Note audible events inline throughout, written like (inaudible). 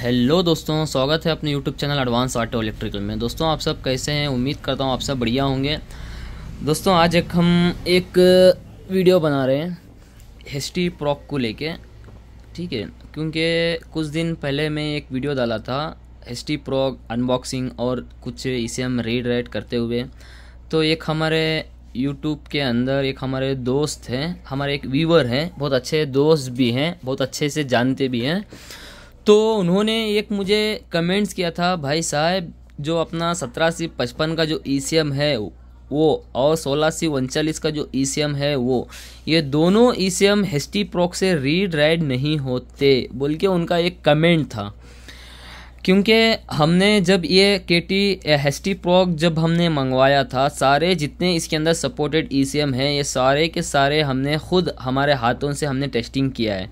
hello दोस्तों स्वागत है अपने YouTube channel advance auto electrical में दोस्तों आप सब कैसे हैं उम्मीद करता हूँ आप सब बढ़िया होंगे दोस्तों आज एक हम एक वीडियो बना रहे हैं हिस्ट्री प्रॉक को लेके ठीक है क्योंकि कुछ दिन पहले मैं एक वीडियो डाला था हिस्ट्री प्रॉक अनबॉक्सिंग और कुछ इसे हम रीड रेड करते हुए तो एक हमारे यूट्यूब के अंदर एक हमारे दोस्त हैं हमारे एक व्यूवर हैं बहुत अच्छे दोस्त भी हैं बहुत अच्छे से जानते भी हैं तो उन्होंने एक मुझे कमेंट्स किया था भाई साहब जो अपना सत्रह से पचपन का जो ई e है वो और सोलह से उनचालीस का जो ई e है वो ये दोनों ई सी एम टी प्रोक से रीड राइड नहीं होते बोल के उनका एक कमेंट था क्योंकि हमने जब ये के टी हेस्टी प्रोक जब हमने मंगवाया था सारे जितने इसके अंदर सपोर्टेड ई सी एम हैं ये सारे के सारे हमने खुद हमारे हाथों से हमने टेस्टिंग किया है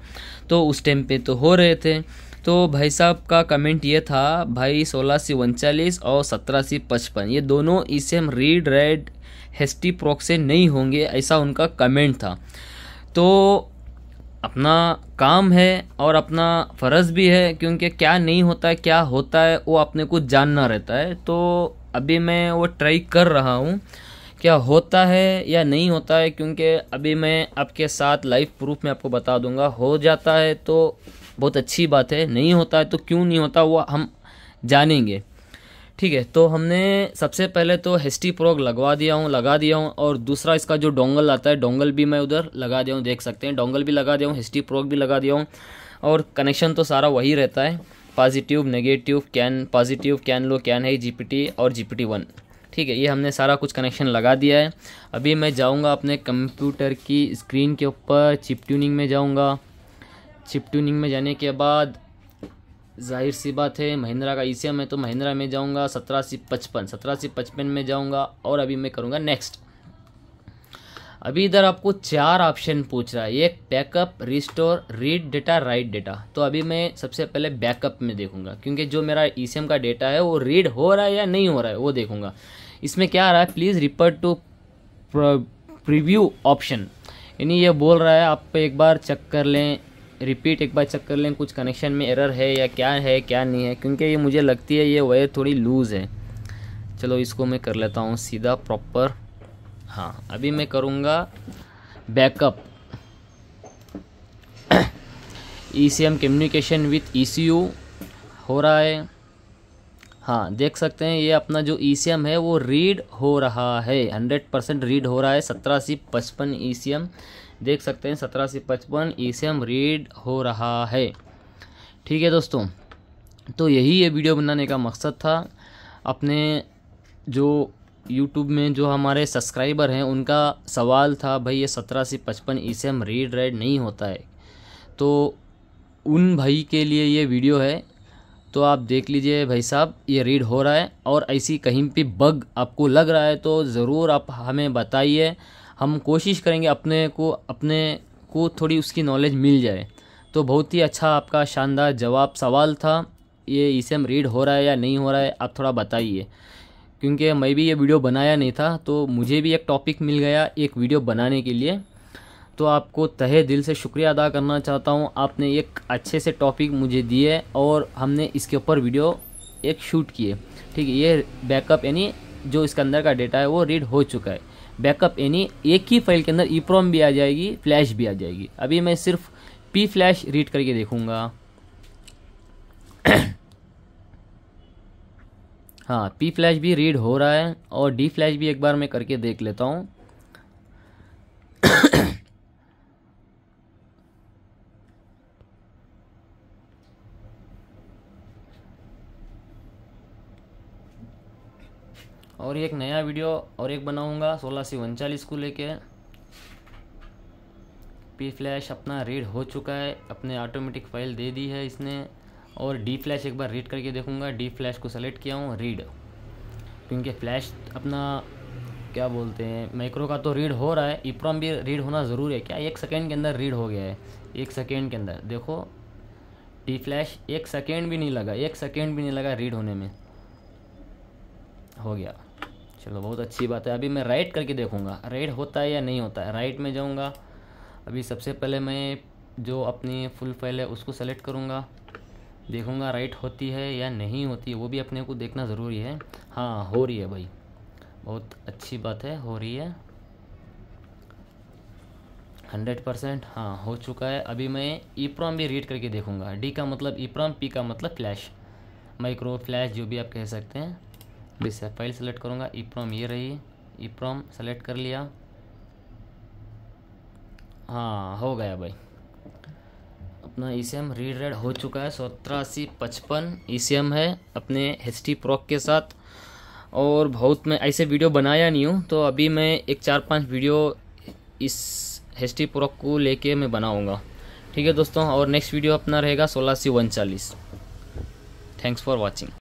तो उस टाइम पे तो हो रहे थे तो भाई साहब का कमेंट ये था भाई सोलह सी उनचालीस और सत्रह सी पचपन ये दोनों E C M read read हेस्टी प्रोक से नहीं होंगे ऐसा उनका कमेंट था तो अपना काम है और अपना फ़र्ज़ भी है क्योंकि क्या नहीं होता है क्या होता है वो अपने को जानना रहता है तो अभी मैं वो ट्राई कर रहा हूँ क्या होता है या नहीं होता है क्योंकि अभी मैं आपके साथ लाइव प्रूफ में आपको बता दूंगा हो जाता है तो बहुत अच्छी बात है नहीं होता है तो क्यों नहीं होता वो हम जानेंगे ठीक है तो हमने सबसे पहले तो हेस्टी प्रोग लगवा दिया हूँ लगा दिया हूँ और दूसरा इसका जो डोंगल आता है डोंगल भी मैं उधर लगा दिया हूँ देख सकते हैं डोंगल भी लगा दिया हूँ हेस्टी प्रोग भी लगा दिया हूँ और कनेक्शन तो सारा वही रहता है positive negative CAN positive CAN low CAN है टी और टी वन ठीक है ये हमने सारा कुछ कनेक्शन लगा दिया है अभी मैं जाऊँगा अपने कंप्यूटर की स्क्रीन के ऊपर चिप ट्यूनिंग में जाऊँगा चिप ट्यूनिंग में जाने के बाद जाहिर सी बात है महिंद्रा का ई e है तो महिंद्रा में जाऊँगा सत्रह सी पचपन सत्रह सी पचपन में जाऊँगा और अभी मैं करूँगा नेक्स्ट अभी इधर आपको चार ऑप्शन पूछ रहा है एक backup restore read data write data तो अभी मैं सबसे पहले बैकअप में देखूंगा क्योंकि जो मेरा ई e का डेटा है वो रीड हो रहा है या नहीं हो रहा है वो देखूंगा इसमें क्या आ रहा है please repair to preview option यानी ये बोल रहा है आप एक बार चेक कर लें रिपीट एक बार चेक कर लें कुछ कनेक्शन में एरर है या क्या है क्या नहीं है क्योंकि ये मुझे लगती है ये वायर थोड़ी लूज़ है चलो इसको मैं कर लेता हूँ सीधा प्रॉपर हाँ अभी मैं करूँगा backup E C M communication with E C U हो रहा है हाँ देख सकते हैं ये अपना जो ई e है वो रीड हो रहा है हंड्रेड परसेंट रीड हो रहा है सत्रह सी पचपन ई e देख सकते हैं सत्रह सी पचपन ई e रीड हो रहा है ठीक है दोस्तों तो यही ये वीडियो बनाने का मकसद था अपने जो यूट्यूब में जो हमारे सब्सक्राइबर हैं उनका सवाल था भाई ये सत्रह सी पचपन ई रीड रेड नहीं होता है तो उन भाई के लिए ये वीडियो है तो आप देख लीजिए भाई साहब ये रीड हो रहा है और ऐसी कहीं पे बग आपको लग रहा है तो ज़रूर आप हमें बताइए हम कोशिश करेंगे अपने को अपने को थोड़ी उसकी नॉलेज मिल जाए तो बहुत ही अच्छा आपका शानदार जवाब सवाल था ये इसे हम रीड हो रहा है या नहीं हो रहा है आप थोड़ा बताइए क्योंकि मैं भी ये वीडियो बनाया नहीं था तो मुझे भी एक टॉपिक मिल गया एक वीडियो बनाने के लिए तो आपको तहे दिल से शुक्रिया अदा करना चाहता हूँ आपने एक अच्छे से टॉपिक मुझे दिए और हमने इसके ऊपर वीडियो एक शूट किए ठीक है ये बैकअप यानी जो इसके अंदर का डेटा है वो रीड हो चुका है बैकअप यानी एक ही फाइल के अंदर ई प्रॉम भी आ जाएगी फ्लैश भी आ जाएगी अभी मैं सिर्फ पी फ्लैश रीड करके देखूँगा (coughs) हाँ पी फ्लैश भी रीड हो रहा है और डी फ्लैश भी एक बार मैं करके देख लेता हूँ और एक नया वीडियो और एक बनाऊंगा सोलह सी उनचालीस को लेके पी फ्लैश अपना रीड हो चुका है अपने ऑटोमेटिक फाइल दे दी है इसने और डी फ्लैश एक बार रीड करके देखूंगा डी फ्लैश को सेलेक्ट किया हूँ रीड क्योंकि फ्लैश अपना क्या बोलते हैं माइक्रो का तो रीड हो रहा है इप्रॉम भी रीड होना ज़रूरी है क्या एक सेकेंड के अंदर रीड हो गया है एक सेकेंड के अंदर देखो डी फ्लैश एक सेकेंड भी नहीं लगा एक सेकेंड भी नहीं लगा रीड होने में हो गया चलो बहुत अच्छी बात है अभी मैं राइट करके देखूँगा राइट होता है या नहीं होता है राइट में जाऊँगा अभी सबसे पहले मैं जो अपनी फुल फाइल है उसको सेलेक्ट करूँगा देखूँगा राइट होती है या नहीं होती है वो भी अपने को देखना ज़रूरी है हाँ हो रही है भाई बहुत अच्छी बात है हो रही है हंड्रेड परसेंट हाँ हो चुका है अभी मैं ईप्रॉम भी रीड करके देखूँगा डी का मतलब ईप्रॉम पी का मतलब फ्लैश माइक्रो फ्लैश जो भी आप कह सकते हैं बीस से फाइल सेलेक्ट करूँगा ई प्रोम ये रही ई प्रोम सेलेक्ट कर लिया हाँ हो गया भाई अपना E C M read read हो चुका है सत्रासी पचपन ई सी एम है अपने एच टी प्रोक के साथ और बहुत मैं ऐसे वीडियो बनाया नहीं हूँ तो अभी मैं एक चार पांच वीडियो इस एच टी प्रोक को लेके मैं बनाऊँगा ठीक है दोस्तों और नेक्स्ट वीडियो अपना रहेगा सोलह सी उनचालीस थैंक्स फॉर वॉचिंग